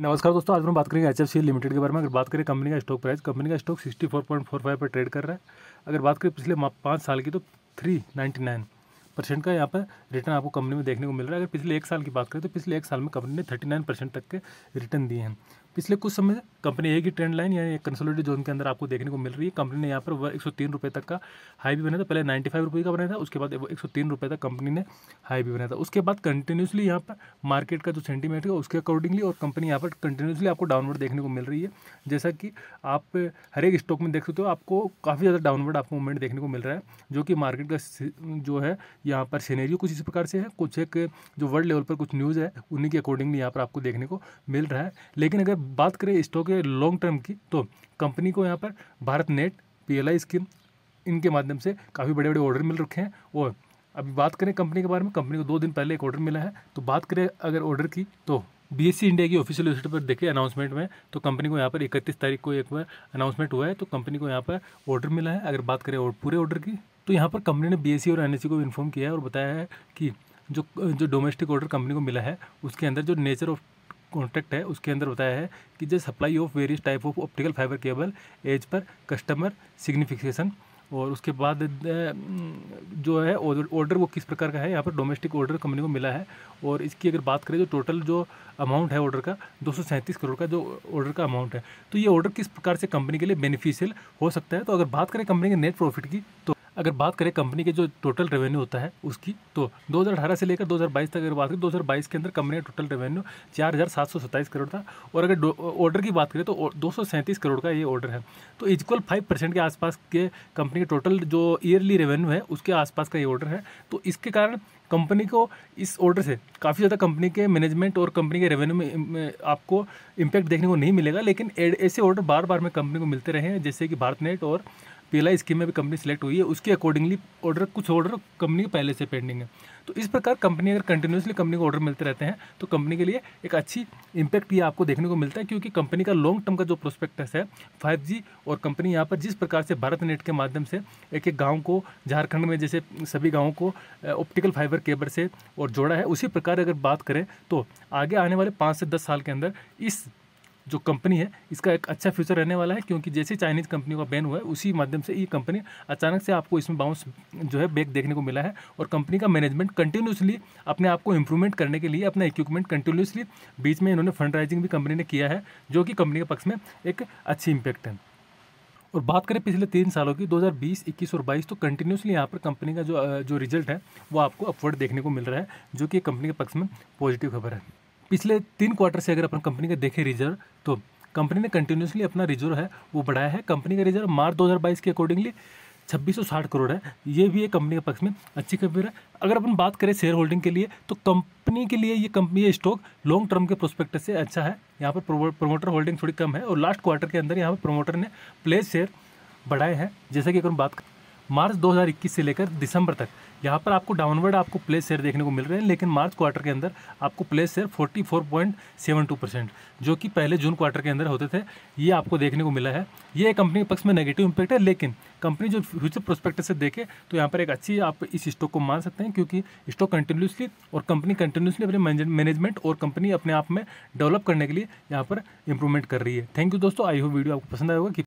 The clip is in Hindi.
नमस्कार दोस्तों आज हम बात करेंगे एच लिमिटेड के बारे में अगर बात करें कंपनी का स्टॉक प्राइस कंपनी का स्टॉक 64.45 पर ट्रेड कर रहा है अगर बात करें पिछले पाँच साल की तो 399 परसेंट का यहाँ पर रिटर्न आपको कंपनी में देखने को मिल रहा है अगर पिछले एक साल की बात करें तो पिछले एक साल में कंपनी ने थर्टी परसेंट तक के रिटर्न दिए हैं पिछले कुछ समय कंपनी एक ही ट्रेंड लाइन यानी कंसोलिडेट जोन के अंदर आपको देखने को मिल रही है कंपनी ने यहाँ पर एक सौ तीन रुपये तक का हाई भी बनाया था पहले नाइन्टी फाइव का बनाया था उसके बाद एक सौ तीन रुपये तक कंपनी ने हाई भी बनाया था उसके बाद कंटिन्यूसली यहाँ पर मार्केट का जो सेंटीमेंट है उसके अकॉर्डिंगली और कंपनी यहाँ पर कंटिन्यूसली आपको डाउनवर्ड देखने को मिल रही है जैसा कि आप हर एक स्टॉक में देख सकते हो आपको काफ़ी ज़्यादा डाउनवर्ड आपको मूवमेंट देखने को मिल रहा है जो कि मार्केट का जो है यहाँ पर सीनेरियो कुछ इस प्रकार से है कुछ एक जो वर्ल्ड लेवल पर कुछ न्यूज़ है उन्हीं के अकॉर्डिंगली यहाँ पर आपको देखने को मिल रहा है लेकिन अगर बात करें स्टॉक लॉन्ग टर्म की तो कंपनी को यहाँ पर Bharat net P I scheme इनके माध्यम से काफ़ी बड़े बड़े ऑर्डर मिल रखे हैं और अभी बात करें कंपनी के बारे में कंपनी को दो दिन पहले एक ऑर्डर मिला है तो बात करें अगर ऑर्डर की तो बी इंडिया e की ऑफिशियल वेबसाइट पर देखें अनाउंसमेंट में तो कंपनी को यहाँ पर इकतीस तारीख को एक बार अनाउंसमेंट हुआ है तो कंपनी को यहाँ पर ऑर्डर मिला है अगर बात करें और पूरे ऑर्डर की तो यहाँ पर कंपनी ने बी e और एन e को इन्फॉर्म किया है और बताया है कि जो जो डोमेस्टिक ऑर्डर कंपनी को मिला है उसके अंदर जो नेचर ऑफ कॉन्ट्रैक्ट है उसके अंदर बताया है कि जो supply of various type of optical fibre cable as पर कस्टमर सिग्निफिकेशन और उसके बाद जो है ऑर्डर वो किस प्रकार का है यहाँ पर डोमेस्टिक ऑर्डर कंपनी को मिला है और इसकी अगर बात करें तो टोटल जो अमाउंट है ऑर्डर का दो करोड़ का जो ऑर्डर का अमाउंट है तो ये ऑर्डर किस प्रकार से कंपनी के लिए बेनिफिशियल हो सकता है तो अगर बात करें कंपनी के नेट प्रॉफिट की तो अगर बात करें कंपनी के जो टोटल रेवेन्यू होता है उसकी तो 2018 से लेकर 2022 तक अगर बात करें 2022 के अंदर कंपनी का टोटल रेवेन्यू चार करोड़ था और अगर ऑर्डर की बात करें तो दो करोड़ का ये ऑर्डर है तो इक्वल फाइव परसेंट के आसपास के कंपनी का टोटल जो ईयरली रेवेन्यू है उसके आसपास का ये ऑर्डर है तो इसके कारण कंपनी को इस ऑर्डर से काफ़ी ज़्यादा कंपनी के मैनेजमेंट और कंपनी के रेवेन्यू में आपको इम्पैक्ट देखने को नहीं मिलेगा लेकिन ऐसे ऑर्डर बार बार में कंपनी को मिलते रहे हैं जैसे कि भारत नेट और पीला स्कीम में भी कंपनी सेलेक्ट हुई है उसके अकॉर्डिंगली ऑर्डर कुछ ऑर्डर कंपनी के पहले से पेंडिंग है तो इस प्रकार कंपनी अगर कंटिन्यूसली कंपनी को ऑर्डर मिलते रहते हैं तो कंपनी के लिए एक अच्छी इम्पैक्ट ये आपको देखने को मिलता है क्योंकि कंपनी का लॉन्ग टर्म का जो प्रोस्पेक्टस है फाइव और कंपनी यहाँ पर जिस प्रकार से भारत नेट के माध्यम से एक एक गाँव को झारखंड में जैसे सभी गाँव को ऑप्टिकल फाइबर केबल से और जोड़ा है उसी प्रकार अगर बात करें तो आगे आने वाले पाँच से दस साल के अंदर इस जो कंपनी है इसका एक अच्छा फ्यूचर रहने वाला है क्योंकि जैसे चाइनीज़ कंपनी का बैन हुआ है उसी माध्यम से ये कंपनी अचानक से आपको इसमें बाउंस जो है बैक देखने को मिला है और कंपनी का मैनेजमेंट कंटिन्यूसली अपने आप को इंप्रूवमेंट करने के लिए अपना इक्विपमेंट कंटिन्यूसली बीच में इन्होंने फंड राइजिंग भी कंपनी ने किया है जो कि कंपनी के पक्ष में एक अच्छी इम्पैक्ट है और बात करें पिछले तीन सालों की 2020, 21 और 22 तो कंटिन्यूसली यहाँ पर कंपनी का जो जो रिजल्ट है वो आपको अपवर्ड देखने को मिल रहा है जो कि कंपनी के पक्ष में पॉजिटिव खबर है पिछले तीन क्वार्टर से अगर अपन कंपनी का देखें रिजर्व तो कंपनी ने कंटिन्यूसली अपना रिजर्व है वो बढ़ाया है कंपनी का रिजर्व मार्च दो के अकॉर्डिंगली साठ करोड़ है ये भी एक कंपनी के पक्ष में अच्छी खबर है अगर अपन बात करें शेयर होल्डिंग के लिए तो कंपनी के लिए ये कंपनी ये स्टॉक लॉन्ग टर्म के प्रोस्पेक्ट से अच्छा है यहाँ पर प्रोमोटर होल्डिंग थोड़ी कम है और लास्ट क्वार्टर के अंदर यहाँ पर प्रोमोटर ने प्लेस शेयर बढ़ाए हैं जैसे कि अगर हम बात करें मार्च 2021 से लेकर दिसंबर तक यहाँ पर आपको डाउनवर्ड आपको प्लेस शेयर देखने को मिल रहे हैं लेकिन मार्च क्वार्टर के अंदर आपको प्लेस शेयर 44.72 परसेंट जो कि पहले जून क्वार्टर के अंदर होते थे ये आपको देखने को मिला है ये कंपनी के पक्ष में नेगेटिव इम्पैक्ट है लेकिन कंपनी जो फ्यूचर प्रोस्पेक्ट से देखे तो यहाँ पर एक अच्छी आप इस स्टॉक को मान सकते हैं क्योंकि स्टॉक कंटिन्यूसली और कंपनी कंटिन्यूसली अपने मैनेजमेंट और कंपनी अपने आप में डेवलप करने के लिए यहाँ पर इंप्रूवमेंट कर रही है थैंक यू दोस्तों आई होप वीडियो आपको पसंद आएगा